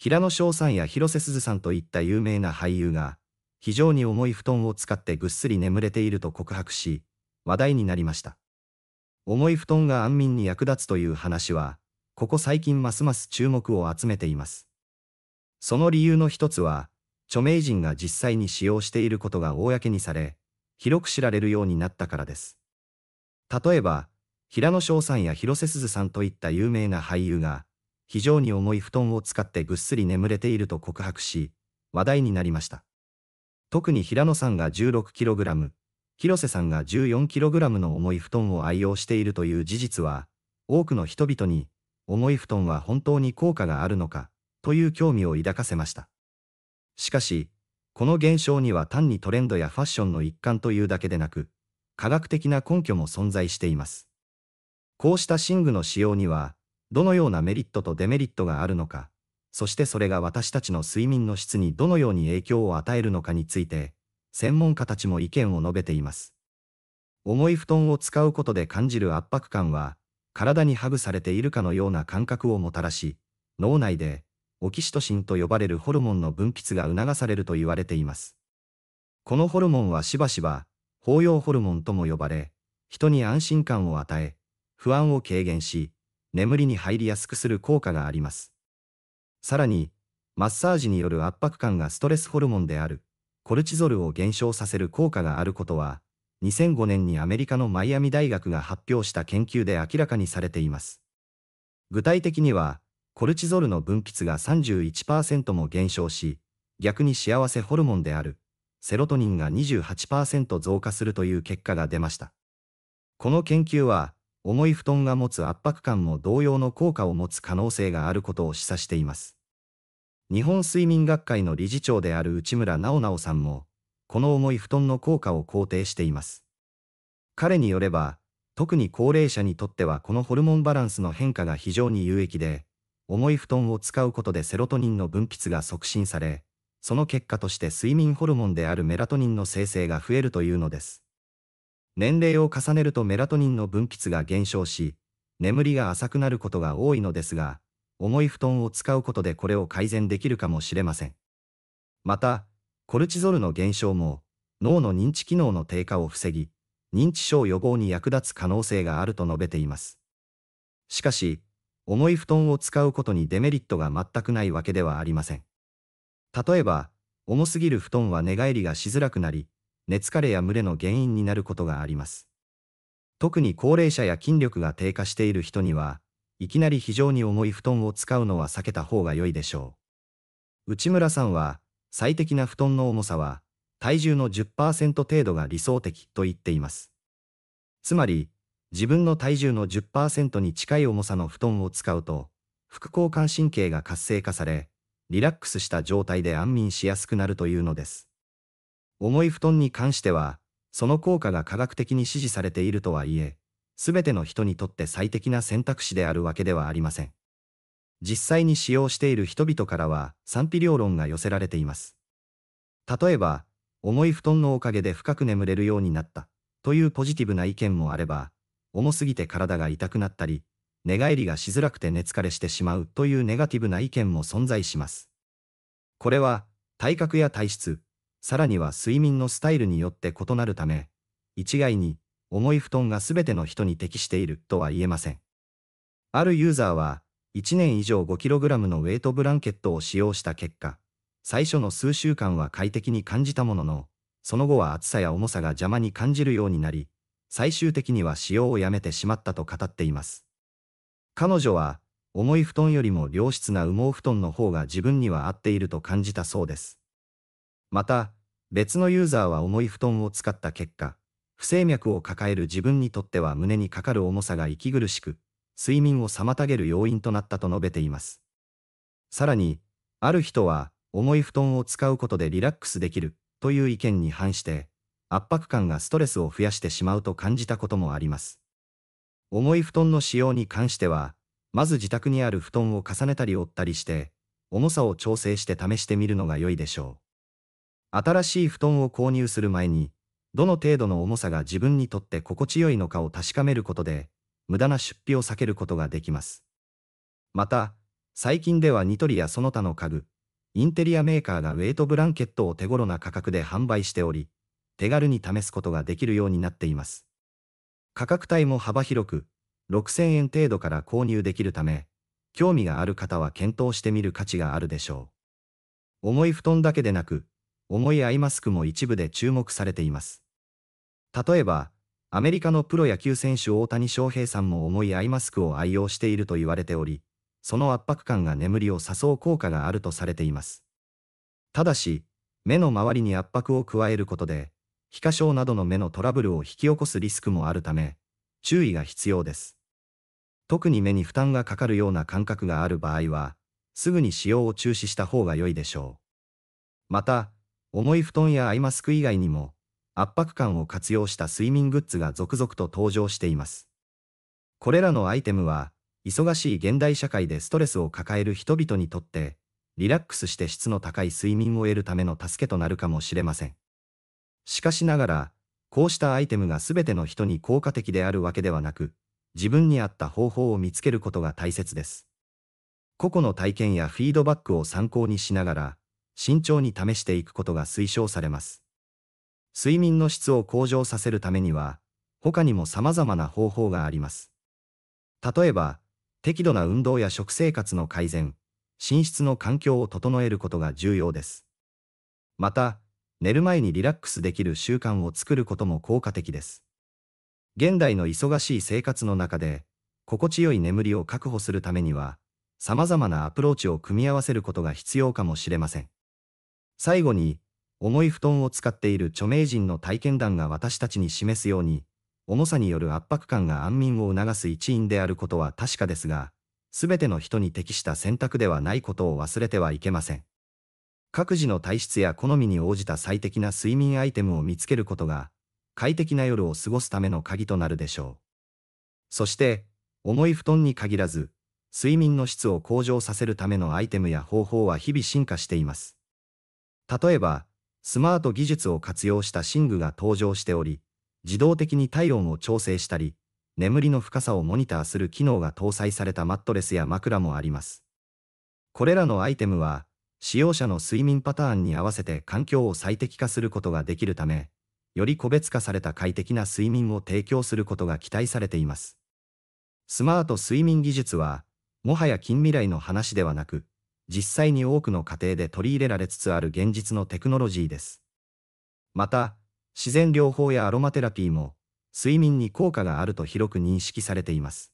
平野翔さんや広瀬すずさんといった有名な俳優が、非常に重い布団を使ってぐっすり眠れていると告白し、話題になりました。重い布団が安眠に役立つという話は、ここ最近ますます注目を集めています。その理由の一つは、著名人が実際に使用していることが公にされ、広く知られるようになったからです。例えば、平野翔さんや広瀬すずさんといった有名な俳優が、非常に重い布団を使ってぐっすり眠れていると告白し、話題になりました。特に平野さんが 16kg、広瀬さんが 14kg の重い布団を愛用しているという事実は、多くの人々に、重い布団は本当に効果があるのか、という興味を抱かせました。しかし、この現象には単にトレンドやファッションの一環というだけでなく、科学的な根拠も存在しています。こうした寝具の使用には、どのようなメリットとデメリットがあるのか、そしてそれが私たちの睡眠の質にどのように影響を与えるのかについて、専門家たちも意見を述べています。重い布団を使うことで感じる圧迫感は、体にハグされているかのような感覚をもたらし、脳内で、オキシトシンと呼ばれるホルモンの分泌が促されると言われています。このホルモンはしばしば、包容ホルモンとも呼ばれ、人に安心感を与え、不安を軽減し、眠りに入りやすくする効果があります。さらに、マッサージによる圧迫感がストレスホルモンである、コルチゾルを減少させる効果があることは、2005年にアメリカのマイアミ大学が発表した研究で明らかにされています。具体的には、コルチゾルの分泌が31%も減少し、逆に幸せホルモンである、セロトニンが28%増加するという結果が出ました。この研究は、重い布団が持つ圧迫感も同様の効果を持つ可能性があることを示唆しています。日本睡眠学会の理事長である内村直直さんも、この重い布団の効果を肯定しています。彼によれば、特に高齢者にとってはこのホルモンバランスの変化が非常に有益で、重い布団を使うことでセロトニンの分泌が促進され、その結果として睡眠ホルモンであるメラトニンの生成が増えるというのです。年齢を重ねるとメラトニンの分泌が減少し、眠りが浅くなることが多いのですが、重い布団を使うことでこれを改善できるかもしれません。また、コルチゾルの減少も、脳の認知機能の低下を防ぎ、認知症予防に役立つ可能性があると述べています。しかし、重い布団を使うことにデメリットが全くないわけではありません。例えば、重すぎる布団は寝返りがしづらくなり、熱疲れや群れの原因になることがあります。特に高齢者や筋力が低下している人には、いきなり非常に重い布団を使うのは避けた方が良いでしょう。内村さんは、最適な布団の重さは、体重の10%程度が理想的と言っています。つまり、自分の体重の10%に近い重さの布団を使うと、副交感神経が活性化され、リラックスした状態で安眠しやすくなるというのです。重い布団に関しては、その効果が科学的に支持されているとはいえ、すべての人にとって最適な選択肢であるわけではありません。実際に使用している人々からは賛否両論が寄せられています。例えば、重い布団のおかげで深く眠れるようになったというポジティブな意見もあれば、重すぎて体が痛くなったり、寝返りがしづらくて寝疲れしてしまうというネガティブな意見も存在します。これは、体格や体質、さらには睡眠のスタイルによって異なるため、一概に重い布団が全ての人に適しているとは言えません。あるユーザーは、1年以上 5kg のウェイトブランケットを使用した結果、最初の数週間は快適に感じたものの、その後は暑さや重さが邪魔に感じるようになり、最終的には使用をやめてしまったと語っています。彼女は、重い布団よりも良質な羽毛布団の方が自分には合っていると感じたそうです。また、別のユーザーは重い布団を使った結果、不整脈を抱える自分にとっては胸にかかる重さが息苦しく、睡眠を妨げる要因となったと述べています。さらに、ある人は、重い布団を使うことでリラックスできるという意見に反して、圧迫感がストレスを増やしてしまうと感じたこともあります。重い布団の使用に関しては、まず自宅にある布団を重ねたり折ったりして、重さを調整して試してみるのが良いでしょう。新しい布団を購入する前に、どの程度の重さが自分にとって心地よいのかを確かめることで、無駄な出費を避けることができます。また、最近ではニトリやその他の家具、インテリアメーカーがウェイトブランケットを手頃な価格で販売しており、手軽に試すことができるようになっています。価格帯も幅広く、6000円程度から購入できるため、興味がある方は検討してみる価値があるでしょう。重い布団だけでなく、重いアイマスクも一部で注目されています。例えば、アメリカのプロ野球選手大谷翔平さんも重いアイマスクを愛用していると言われており、その圧迫感が眠りを誘う効果があるとされています。ただし、目の周りに圧迫を加えることで、皮下症などの目のトラブルを引き起こすリスクもあるため、注意が必要です。特に目に負担がかかるような感覚がある場合は、すぐに使用を中止した方が良いでしょう。また、重い布団やアイマスク以外にも、圧迫感を活用した睡眠グッズが続々と登場しています。これらのアイテムは、忙しい現代社会でストレスを抱える人々にとって、リラックスして質の高い睡眠を得るための助けとなるかもしれません。しかしながら、こうしたアイテムが全ての人に効果的であるわけではなく、自分に合った方法を見つけることが大切です。個々の体験やフィードバックを参考にしながら、慎重に試していくことが推奨されます。睡眠の質を向上させるためには、他にも様々な方法があります。例えば、適度な運動や食生活の改善、寝室の環境を整えることが重要です。また、寝る前にリラックスできる習慣を作ることも効果的です。現代の忙しい生活の中で、心地よい眠りを確保するためには、様々なアプローチを組み合わせることが必要かもしれません。最後に、重い布団を使っている著名人の体験談が私たちに示すように、重さによる圧迫感が安眠を促す一因であることは確かですが、すべての人に適した選択ではないことを忘れてはいけません。各自の体質や好みに応じた最適な睡眠アイテムを見つけることが、快適な夜を過ごすための鍵となるでしょう。そして、重い布団に限らず、睡眠の質を向上させるためのアイテムや方法は日々進化しています。例えば、スマート技術を活用した寝具が登場しており、自動的に体温を調整したり、眠りの深さをモニターする機能が搭載されたマットレスや枕もあります。これらのアイテムは、使用者の睡眠パターンに合わせて環境を最適化することができるため、より個別化された快適な睡眠を提供することが期待されています。スマート睡眠技術は、もはや近未来の話ではなく、実際に多くの家庭で取り入れられつつある現実のテクノロジーです。また、自然療法やアロマテラピーも、睡眠に効果があると広く認識されています。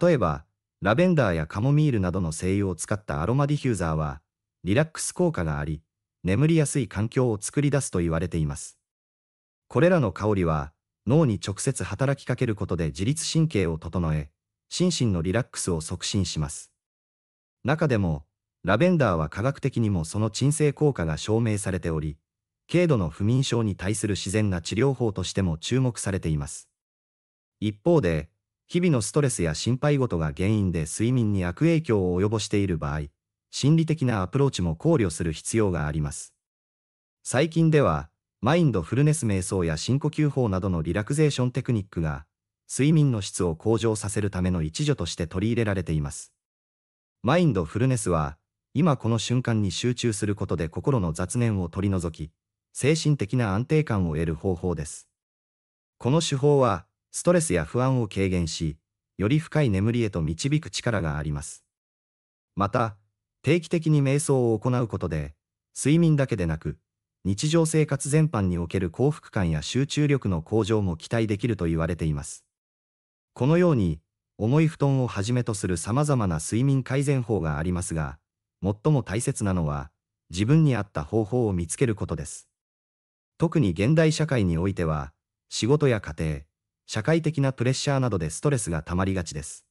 例えば、ラベンダーやカモミールなどの精油を使ったアロマディフューザーは、リラックス効果があり、眠りやすい環境を作り出すと言われています。これらの香りは、脳に直接働きかけることで自律神経を整え、心身のリラックスを促進します。中でも、ラベンダーは科学的にもその鎮静効果が証明されており、軽度の不眠症に対する自然な治療法としても注目されています。一方で、日々のストレスや心配事が原因で睡眠に悪影響を及ぼしている場合、心理的なアプローチも考慮する必要があります。最近では、マインドフルネス瞑想や深呼吸法などのリラクゼーションテクニックが、睡眠の質を向上させるための一助として取り入れられています。マインドフルネスは、今この瞬間に集中することで心の雑念を取り除き、精神的な安定感を得る方法です。この手法は、ストレスや不安を軽減し、より深い眠りへと導く力があります。また、定期的に瞑想を行うことで、睡眠だけでなく、日常生活全般における幸福感や集中力の向上も期待できると言われています。このように、重い布団をはじめとする様々な睡眠改善法がありますが、最も大切なのは、自分に合った方法を見つけることです。特に現代社会においては、仕事や家庭、社会的なプレッシャーなどでストレスが溜まりがちです。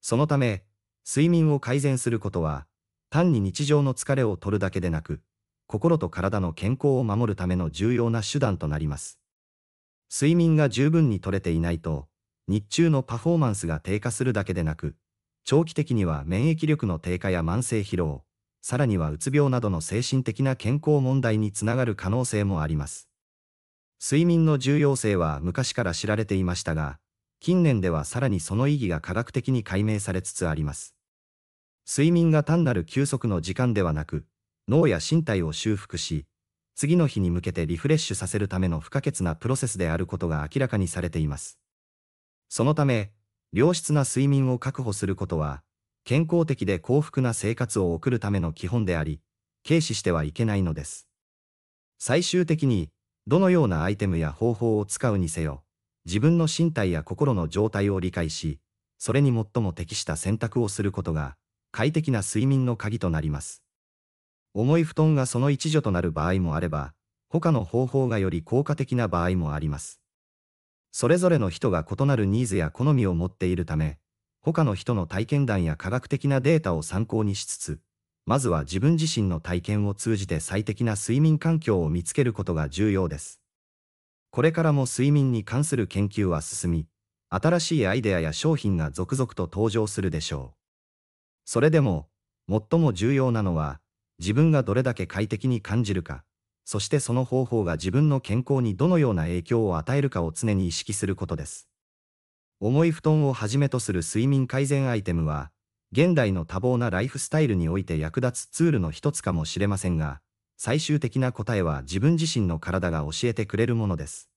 そのため、睡眠を改善することは、単に日常の疲れを取るだけでなく、心と体の健康を守るための重要な手段となります。睡眠が十分に取れていないと、日中のパフォーマンスが低下するだけでなく、長期的には免疫力の低下や慢性疲労、さらにはうつ病などの精神的な健康問題につながる可能性もあります。睡眠の重要性は昔から知られていましたが、近年ではさらにその意義が科学的に解明されつつあります。睡眠が単なる休息の時間ではなく、脳や身体を修復し、次の日に向けてリフレッシュさせるための不可欠なプロセスであることが明らかにされています。そのため、良質な睡眠を確保することは、健康的で幸福な生活を送るための基本であり、軽視してはいけないのです。最終的に、どのようなアイテムや方法を使うにせよ、自分の身体や心の状態を理解し、それに最も適した選択をすることが、快適な睡眠の鍵となります。重い布団がその一助となる場合もあれば、他の方法がより効果的な場合もあります。それぞれの人が異なるニーズや好みを持っているため、他の人の体験談や科学的なデータを参考にしつつ、まずは自分自身の体験を通じて最適な睡眠環境を見つけることが重要です。これからも睡眠に関する研究は進み、新しいアイデアや商品が続々と登場するでしょう。それでも、最も重要なのは、自分がどれだけ快適に感じるか、そしてその方法が自分の健康にどのような影響を与えるかを常に意識することです。重い布団をはじめとする睡眠改善アイテムは、現代の多忙なライフスタイルにおいて役立つツールの一つかもしれませんが、最終的な答えは自分自身の体が教えてくれるものです。